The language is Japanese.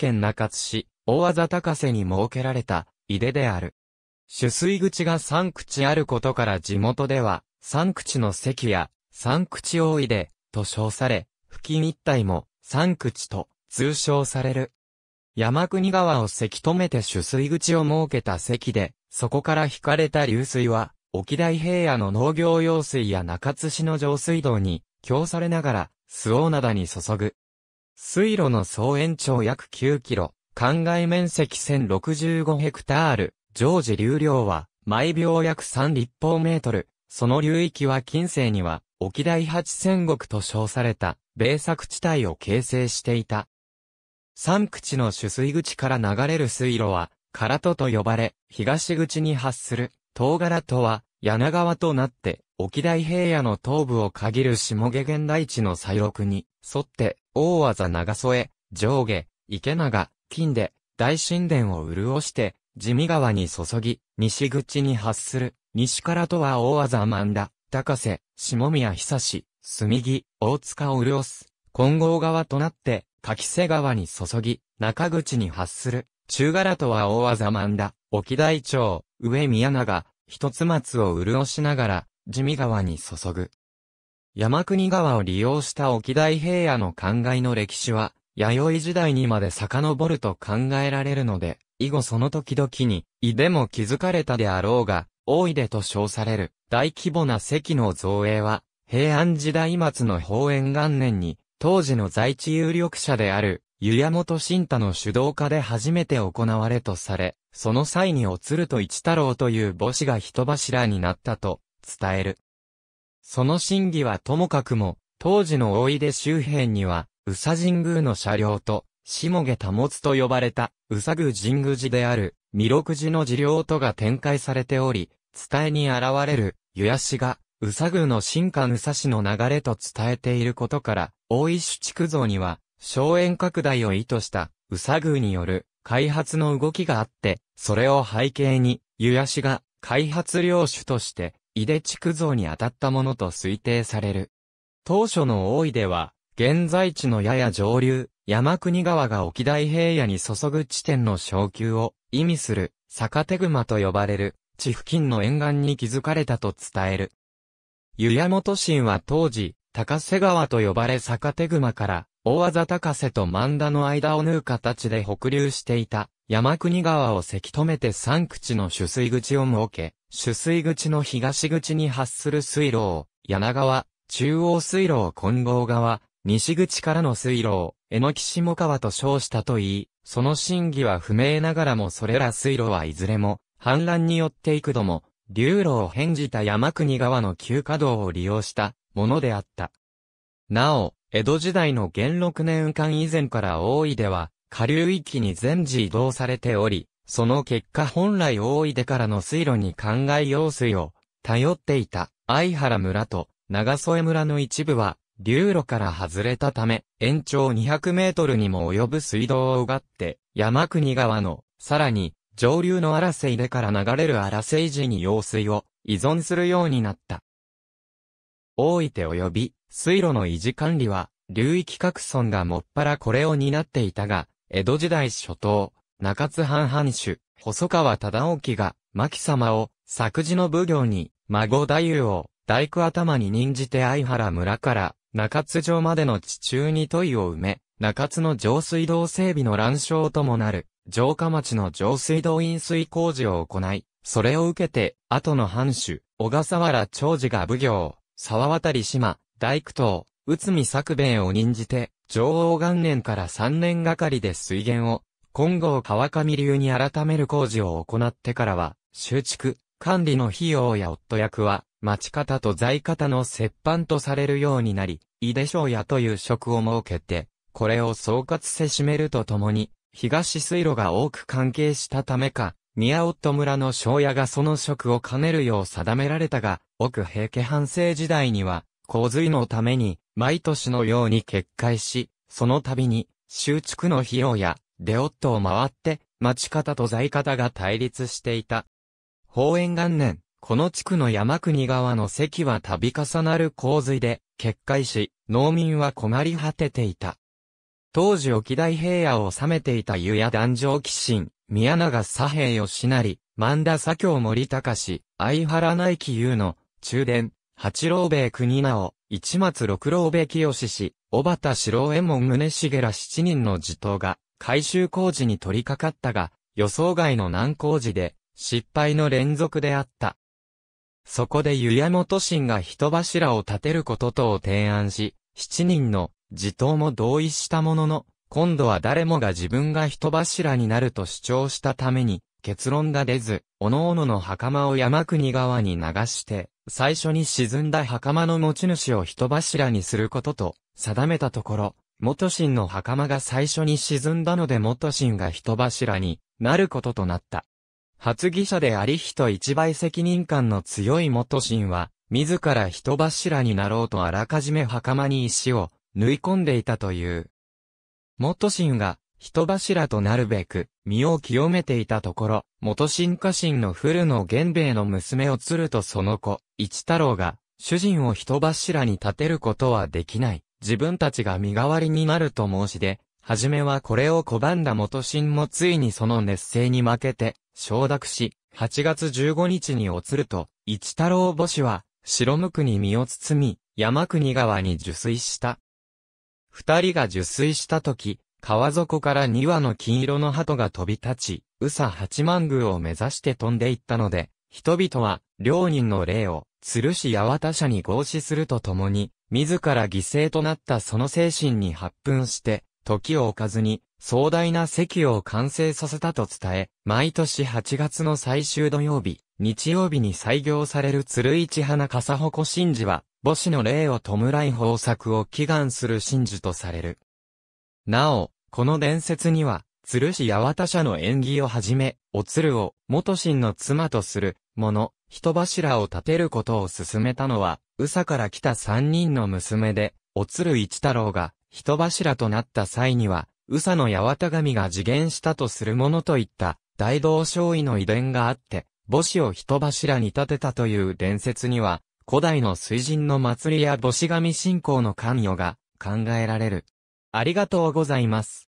県中津市、大和高瀬に設けられた、井出である。取水口が三口あることから地元では、三口の関や、三口大井出、と称され、付近一帯も、三口と、通称される。山国川をせき止めて取水口を設けた関で、そこから引かれた流水は、沖大平野の農業用水や中津市の上水道に、供されながら、周防灘に注ぐ。水路の総延長約9キロ、灌漑面積1065ヘクタール、常時流量は毎秒約3立方メートル、その流域は近世には、沖大八千石と称された、米作地帯を形成していた。三口の取水口から流れる水路は、唐戸と呼ばれ、東口に発する、東柄とは、柳川となって、沖大平野の東部を限る下下現代地の左翼に、沿って、大技長添、上下、池長、金で、大神殿を潤して、地味川に注ぎ、西口に発する、西からとは大技漫田、高瀬、下宮久志、墨木、大塚を潤す、金剛川となって、柿瀬川に注ぎ、中口に発する、中柄とは大技漫田、沖大町、上宮長、一つ松を潤しながら、地味川に注ぐ。山国川を利用した沖大平野の灌漑の歴史は、弥生時代にまで遡ると考えられるので、以後その時々に、いでも気づかれたであろうが、大いでと称される大規模な石の造営は、平安時代末の宝円元年に、当時の在地有力者である、湯屋本新太の主導下で初めて行われとされ、その際におつると一太郎という母子が人柱になったと伝える。その真偽はともかくも、当時の大出周辺には、宇佐神宮の車両と、下下多物と呼ばれた、宇佐宮神宮寺である、弥勒寺の寺領とが展開されており、伝えに現れる、湯足が、宇佐宮の新官宇佐市の流れと伝えていることから、大石築造には、荘園拡大を意図した、宇佐宮による、開発の動きがあって、それを背景に、湯足が、開発領主として、井出築造に当たったものと推定される。当初の大井では、現在地のやや上流、山国川が沖大平野に注ぐ地点の昇級を意味する、坂手熊と呼ばれる、地付近の沿岸に築かれたと伝える。湯屋本神は当時、高瀬川と呼ばれ坂手熊から、大技高瀬と万田の間を縫う形で北流していた、山国川をせき止めて三口の取水口を設け、取水口の東口に発する水路を、柳川、中央水路を金剛川、西口からの水路を、江ノき下川と称したといい、その真偽は不明ながらもそれら水路はいずれも、氾濫によって幾度も、流路を変じた山国川の急河道を利用したものであった。なお、江戸時代の元禄年間以前から大井では、下流域に全治移動されており、その結果本来大井出からの水路に灌漑用水を頼っていた相原村と長添村の一部は流路から外れたため延長200メートルにも及ぶ水道を奪って山国川のさらに上流の荒瀬井出から流れる荒瀬寺に用水を依存するようになった。大井手及び水路の維持管理は流域各村がもっぱらこれを担っていたが江戸時代初頭中津藩藩主、細川忠興が、牧様を、作事の奉行に、孫太夫を、大工頭に任じて相原村から、中津城までの地中に問いを埋め、中津の上水道整備の乱床ともなる、城下町の上水道飲水工事を行い、それを受けて、後の藩主、小笠原長治が奉行、沢渡島、大工等、内海作兵衛を任じて、上王元年から3年がかりで水源を、今後川上流に改める工事を行ってからは、修築、管理の費用や夫役は、町方と在方の折半とされるようになり、井出商屋という職を設けて、これを総括せしめるとともに、東水路が多く関係したためか、宮夫村の庄屋がその職を兼ねるよう定められたが、奥平家半政時代には、洪水のために、毎年のように決壊し、その度に、修築の費用や、オットを回って、町方と在方が対立していた。宝園元年、この地区の山国川の関は度重なる洪水で、決壊し、農民は困り果てていた。当時沖大平野を治めていた湯屋壇上騎神、宮永左平義成、万田左京森高氏、相原内紀優の、中殿、八郎兵衛国直、一松六郎兵衛清氏、小畑四郎衛門宗茂ら七人の地頭が、改修工事に取り掛かったが、予想外の難工事で、失敗の連続であった。そこで湯山都心が人柱を建てることとを提案し、七人の自頭も同意したものの、今度は誰もが自分が人柱になると主張したために、結論が出ず、各々の袴を山国川に流して、最初に沈んだ袴の持ち主を人柱にすることと定めたところ、元神の袴が最初に沈んだので元神が人柱になることとなった。発議者であり人一倍責任感の強い元神は、自ら人柱になろうとあらかじめ袴に石を縫い込んでいたという。元神が人柱となるべく身を清めていたところ、元神家神の古野源兵衛の娘を鶴とその子、一太郎が主人を人柱に立てることはできない。自分たちが身代わりになると申し出、はじめはこれを拒んだ元信もついにその熱性に負けて、承諾し、8月15日におつると、一太郎母子は、白無垢に身を包み、山国川に受水した。二人が受水した時、川底から二羽の金色の鳩が飛び立ち、宇佐八幡宮を目指して飛んでいったので、人々は、両人の霊を、鶴氏八幡社に合祀するとともに、自ら犠牲となったその精神に発奮して、時を置かずに、壮大な席を完成させたと伝え、毎年8月の最終土曜日、日曜日に採用される鶴市花笠鉾神事は、母子の霊を弔い豊作を祈願する神事とされる。なお、この伝説には、鶴氏八幡社の縁起をはじめ、お鶴を元神の妻とする、者、人柱を立てることを進めたのは、宇佐から来た三人の娘で、お鶴一太郎が人柱となった際には、宇佐の八幡神が次元したとするものといった、大道少尉の遺伝があって、母子を人柱に立てたという伝説には、古代の水神の祭りや母子神信仰の関与が考えられる。ありがとうございます。